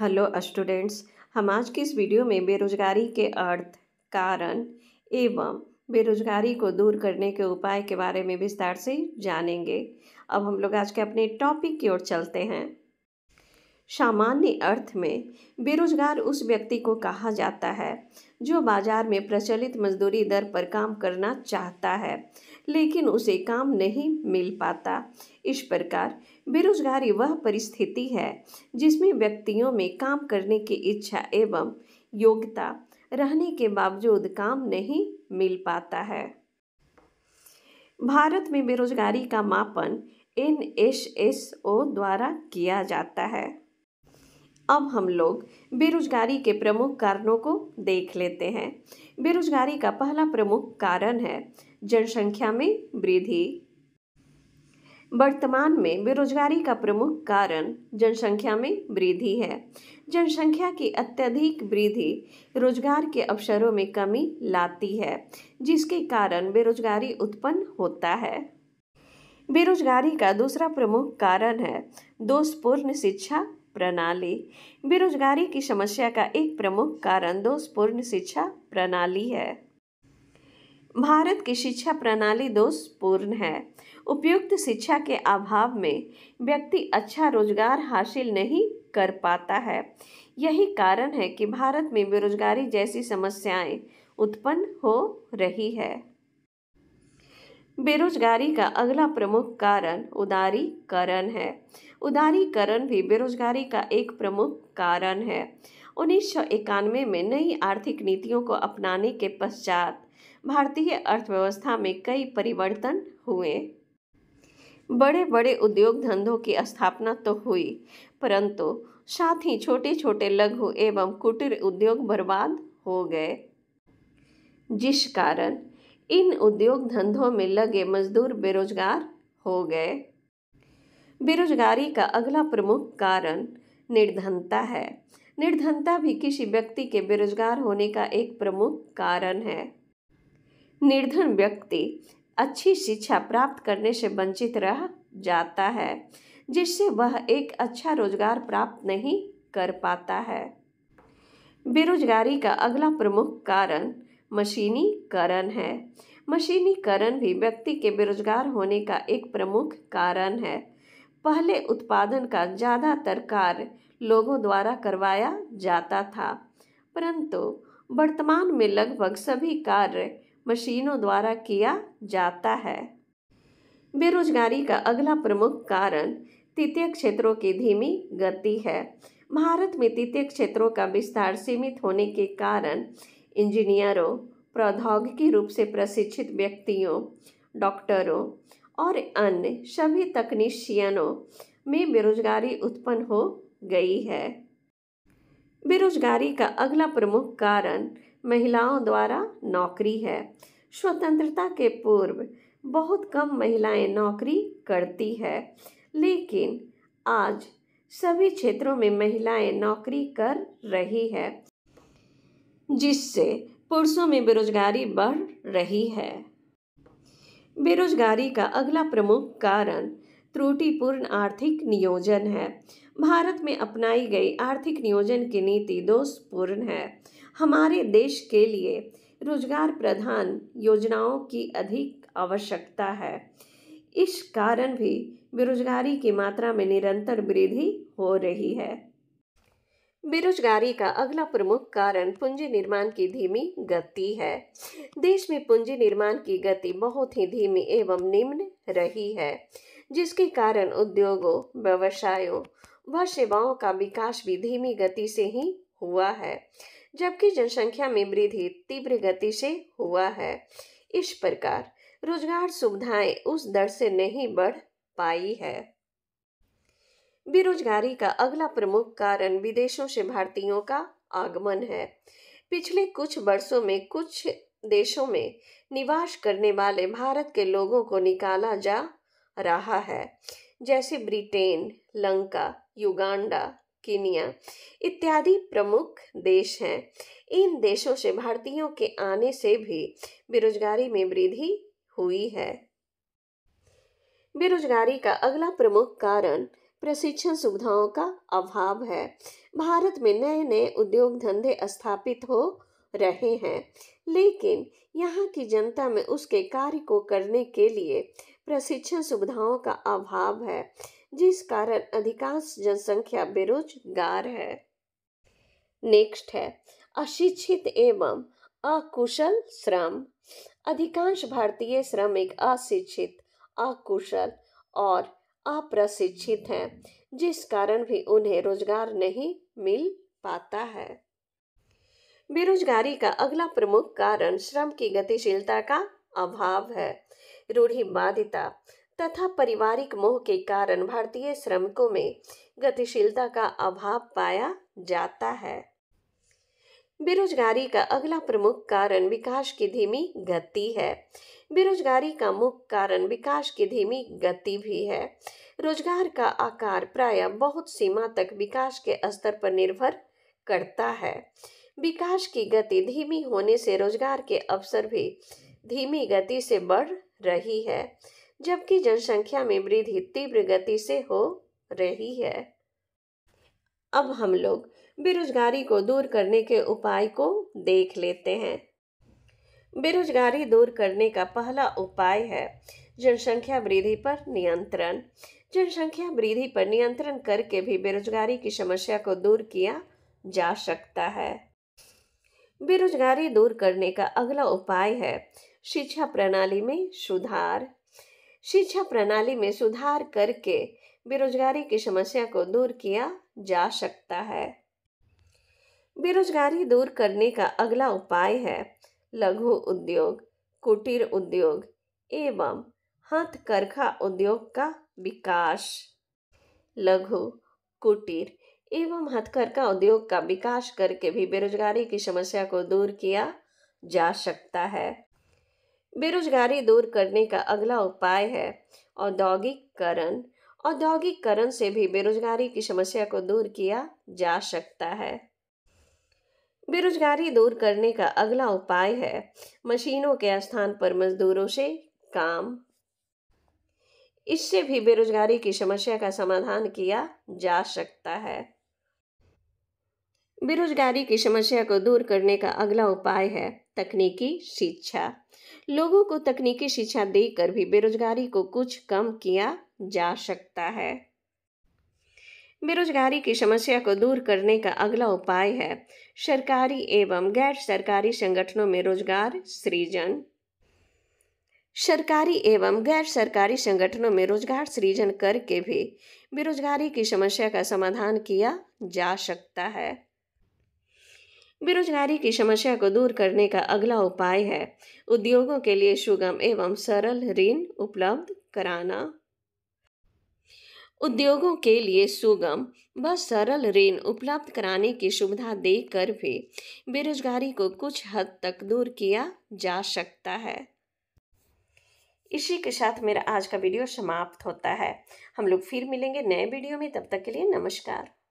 hello students हम आज की इस वीडियो में बेरोजगारी के अर्थ कारण एवं बेरोजगारी को दूर करने के उपाय के बारे में विस्तार से जानेंगे अब हम लोग आज के अपने टॉपिक की ओर चलते हैं सामान्य अर्थ में बेरोजगार उस व्यक्ति को कहा जाता है जो बाजार में प्रचलित मजदूरी दर पर काम करना चाहता है लेकिन उसे काम नहीं मिल पाता इस प्रकार बेरोजगारी वह परिस्थिति है जिसमें व्यक्तियों में काम करने की इच्छा एवं योग्यता रहने के बावजूद काम नहीं मिल पाता है भारत में बेरोजगारी का मापन एन द्वारा किया जाता है अब हम लोग बेरोजगारी के प्रमुख कारणों को देख लेते हैं बेरोजगारी का पहला प्रमुख कारण है जनसंख्या में वृद्धि वर्तमान में बेरोजगारी का प्रमुख कारण जनसंख्या में वृद्धि है जनसंख्या की अत्यधिक वृद्धि रोजगार के अवसरों में कमी लाती है जिसके कारण बेरोजगारी उत्पन्न होता है बेरोजगारी का दूसरा प्रमुख कारण है दोषपूर्ण शिक्षा प्रणाली बेरोजगारी की समस्या का एक प्रमुख कारण दोषपूर्ण शिक्षा प्रणाली है भारत की शिक्षा प्रणाली दोषपूर्ण है उपयुक्त शिक्षा के अभाव में व्यक्ति अच्छा रोजगार हासिल नहीं कर पाता है यही कारण है कि भारत में बेरोजगारी जैसी समस्याएं उत्पन्न हो रही है बेरोजगारी का अगला प्रमुख कारण उदारीकरण है उदारीकरण भी बेरोजगारी का एक प्रमुख कारण है उन्नीस में नई आर्थिक नीतियों को अपनाने के पश्चात भारतीय अर्थव्यवस्था में कई परिवर्तन हुए बड़े बड़े उद्योग धंधों की स्थापना तो हुई परंतु साथ ही छोटे छोटे लघु एवं कुटीर उद्योग बर्बाद हो गए जिस कारण इन उद्योग धंधों में लगे मजदूर बेरोजगार हो गए बेरोजगारी का अगला प्रमुख कारण निर्धनता है निर्धनता भी किसी व्यक्ति के बेरोजगार होने का एक प्रमुख कारण है निर्धन व्यक्ति अच्छी शिक्षा प्राप्त करने से वंचित रह जाता है जिससे वह एक अच्छा रोजगार प्राप्त नहीं कर पाता है बेरोजगारी का अगला प्रमुख कारण मशीनीकरण है मशीनीकरण भी व्यक्ति के बेरोजगार होने का एक प्रमुख कारण है पहले उत्पादन का ज़्यादातर कार्य लोगों द्वारा करवाया जाता था परंतु वर्तमान में लगभग सभी कार्य मशीनों द्वारा किया जाता है बेरोजगारी का अगला प्रमुख कारण तृतीय क्षेत्रों की धीमी गति है भारत में तृतीय क्षेत्रों का विस्तार सीमित होने के कारण इंजीनियरों प्रौद्योगिकी रूप से प्रशिक्षित व्यक्तियों डॉक्टरों और अन्य सभी तकनीशियनों में बेरोजगारी उत्पन्न हो गई है बेरोजगारी का अगला प्रमुख कारण महिलाओं द्वारा नौकरी है स्वतंत्रता के पूर्व बहुत कम महिलाएं नौकरी करती है लेकिन आज सभी क्षेत्रों में महिलाएं नौकरी कर रही है जिससे पुरुषों में बेरोजगारी बढ़ रही है बेरोजगारी का अगला प्रमुख कारण त्रुटिपूर्ण आर्थिक नियोजन है भारत में अपनाई गई आर्थिक नियोजन की नीति दोषपूर्ण है हमारे देश के लिए रोजगार प्रधान योजनाओं की अधिक आवश्यकता है इस कारण भी बेरोजगारी की मात्रा में निरंतर वृद्धि हो रही है बेरोजगारी का अगला प्रमुख कारण पूंजी निर्माण की धीमी गति है देश में पूंजी निर्माण की गति बहुत ही धीमी एवं निम्न रही है जिसके कारण उद्योगों व्यवसायों व सेवाओं का विकास भी धीमी गति से ही हुआ है जबकि जनसंख्या में वृद्धि तीव्र गति से हुआ है इस प्रकार रोजगार सुविधाएं उस दर से नहीं बढ़ पाई है बेरोजगारी का अगला प्रमुख कारण विदेशों से भारतीयों का आगमन है पिछले कुछ वर्षों में कुछ देशों में निवास करने वाले भारत के लोगों को निकाला जा रहा है जैसे ब्रिटेन लंका युगांडा कीनिया इत्यादि प्रमुख देश हैं इन देशों से भारतीयों के आने से भी बेरोजगारी में वृद्धि हुई है बेरोजगारी का अगला प्रमुख कारण प्रशिक्षण सुविधाओं का अभाव है भारत में नए नए उद्योग धंधे स्थापित हो रहे हैं लेकिन यहाँ की जनता में उसके कार्य को करने के लिए प्रशिक्षण सुविधाओं का अभाव है जिस कारण अधिकांश जनसंख्या बेरोजगार है नेक्स्ट है अशिक्षित एवं अकुशल श्रम अधिकांश भारतीय श्रमिक अशिक्षित अकुशल और अप्रशिक्षित हैं जिस कारण भी उन्हें रोजगार नहीं मिल पाता है बेरोजगारी का अगला प्रमुख कारण श्रम की गतिशीलता का अभाव है बाधिता तथा पारिवारिक मोह के कारण भारतीय श्रमिकों में गतिशीलता का अभाव पाया जाता है बेरोजगारी का अगला प्रमुख कारण विकास की धीमी गति है बेरोजगारी का मुख्य कारण विकास की धीमी गति भी है रोजगार का आकार प्राय बहुत सीमा तक विकास के स्तर पर निर्भर करता है विकास की गति धीमी होने से रोजगार के अवसर भी धीमी गति से बढ़ रही है जबकि जनसंख्या में वृद्धि तीव्र गति से हो रही है अब हम लोग बेरोजगारी को दूर करने के उपाय को देख लेते हैं बेरोजगारी दूर करने का पहला उपाय है जनसंख्या वृद्धि पर नियंत्रण जनसंख्या वृद्धि पर नियंत्रण करके भी बेरोजगारी की समस्या को दूर किया जा सकता है बेरोजगारी दूर करने का अगला उपाय है शिक्षा प्रणाली में सुधार शिक्षा प्रणाली में सुधार करके बेरोजगारी की समस्या को दूर किया जा सकता है बेरोजगारी दूर करने का अगला उपाय है लघु उद्योग कुटीर उद्योग एवं हथकरघा उद्योग का विकास लघु कुटीर एवं हथकरखा उद्योग का विकास करके भी बेरोजगारी की समस्या को दूर किया जा सकता है बेरोजगारी दूर करने का अगला उपाय है औद्योगिकरण औद्योगिकरण से भी बेरोजगारी की समस्या को दूर किया जा सकता है बेरोजगारी दूर करने का अगला उपाय है मशीनों के स्थान पर मजदूरों से काम इससे भी बेरोजगारी की समस्या का समाधान किया जा सकता है बेरोजगारी की समस्या को दूर करने का अगला उपाय है तकनीकी शिक्षा लोगों को तकनीकी शिक्षा देकर भी बेरोजगारी को कुछ कम किया जा सकता है बेरोजगारी की समस्या को दूर करने का अगला उपाय है सरकारी एवं गैर सरकारी संगठनों में रोजगार सृजन सरकारी एवं गैर सरकारी संगठनों में रोजगार सृजन करके भी बेरोजगारी की समस्या का समाधान किया जा सकता है बेरोजगारी की समस्या को दूर करने का अगला उपाय है उद्योगों के लिए सुगम एवं सरल ऋण उपलब्ध कराना उद्योगों के लिए सुगम व सरल ऋण उपलब्ध कराने की सुविधा देकर भी बेरोजगारी को कुछ हद तक दूर किया जा सकता है इसी के साथ मेरा आज का वीडियो समाप्त होता है हम लोग फिर मिलेंगे नए वीडियो में तब तक के लिए नमस्कार